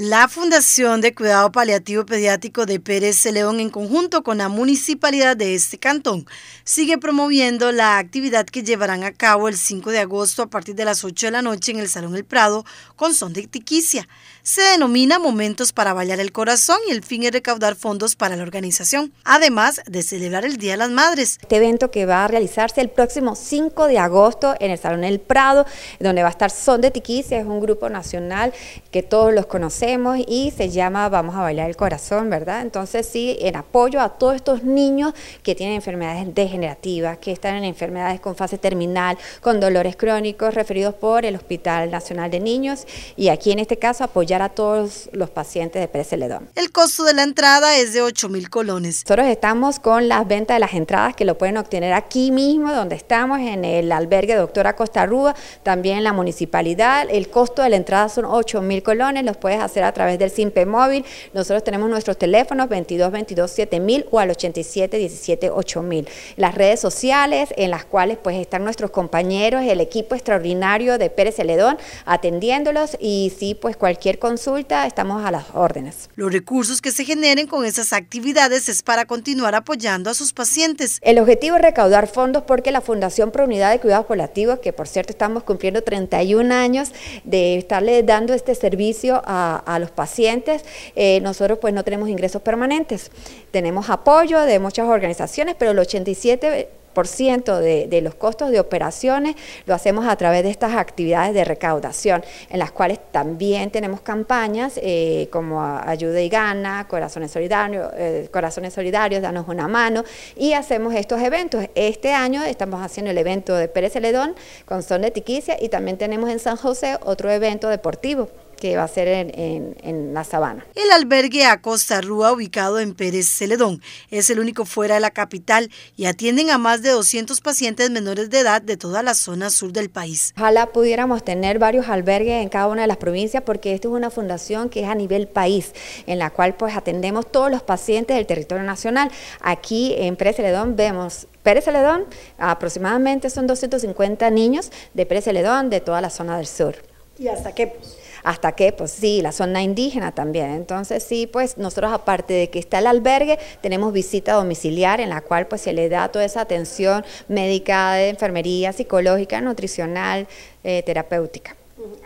La Fundación de Cuidado Paliativo Pediátrico de Pérez León, en conjunto con la municipalidad de este cantón, sigue promoviendo la actividad que llevarán a cabo el 5 de agosto a partir de las 8 de la noche en el Salón El Prado con son de tiquicia. Se denomina Momentos para Bailar el Corazón y el fin es recaudar fondos para la organización, además de celebrar el Día de las Madres. Este evento que va a realizarse el próximo 5 de agosto en el Salón El Prado, donde va a estar Son de Tiquicia, es un grupo nacional que todos los conocemos y se llama Vamos a bailar el corazón, ¿verdad? Entonces sí, en apoyo a todos estos niños que tienen enfermedades degenerativas, que están en enfermedades con fase terminal, con dolores crónicos referidos por el Hospital Nacional de Niños y aquí en este caso apoyar a todos los pacientes de Pérez El costo de la entrada es de 8 mil colones. Nosotros estamos con las ventas de las entradas que lo pueden obtener aquí mismo donde estamos en el albergue Doctora Costa Rúa, también en la municipalidad. El costo de la entrada son 8 mil colones, los puedes hacer a través del SIMPE móvil. Nosotros tenemos nuestros teléfonos 22 22 7000 o al 87 17 8000. Las redes sociales en las cuales pues están nuestros compañeros, el equipo extraordinario de Pérez Celedón atendiéndolos y si pues cualquier consulta estamos a las órdenes. Los recursos que se generen con esas actividades es para continuar apoyando a sus pacientes. El objetivo es recaudar fondos porque la Fundación Pro Unidad de Cuidados Paliativos, que por cierto estamos cumpliendo 31 años de estarle dando este servicio a, a los pacientes. Eh, nosotros pues no tenemos ingresos permanentes, tenemos apoyo de muchas organizaciones, pero el 87 de, de, los costos de operaciones lo hacemos a través de estas actividades de recaudación, en las cuales también tenemos campañas eh, como Ayuda y Gana, Corazones Solidarios, eh, Corazones Solidarios, Danos una mano, y hacemos estos eventos. Este año estamos haciendo el evento de Pérez Celedón con Son de Tiquicia y también tenemos en San José otro evento deportivo que va a ser en, la sabana. El albergue a Costa Rúa, ubicado en Pérez Celedón, es el único fuera de la capital y atienden a más de 200 pacientes menores de edad de toda la zona sur del país. Ojalá pudiéramos tener varios albergues en cada una de las provincias porque esto es una fundación que es a nivel país, en la cual pues atendemos todos los pacientes del territorio nacional. Aquí en Pérez Celedón vemos Pérez Celedón, aproximadamente son 250 niños de Pérez Celedón de toda la zona del sur. ¿Y hasta qué? hasta que, pues sí, la zona indígena también. Entonces sí, pues nosotros aparte de que está el albergue, tenemos visita domiciliar en la cual pues se le da toda esa atención médica, de enfermería, psicológica, nutricional, eh, terapéutica.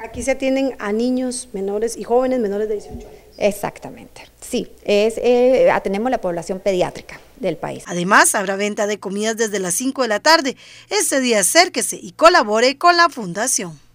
Aquí se atienden a niños menores y jóvenes menores de 18 años. Exactamente, sí, es, eh, atendemos la población pediátrica del país. Además, habrá venta de comidas desde las 5 de la tarde. Ese día acérquese y colabore con la fundación.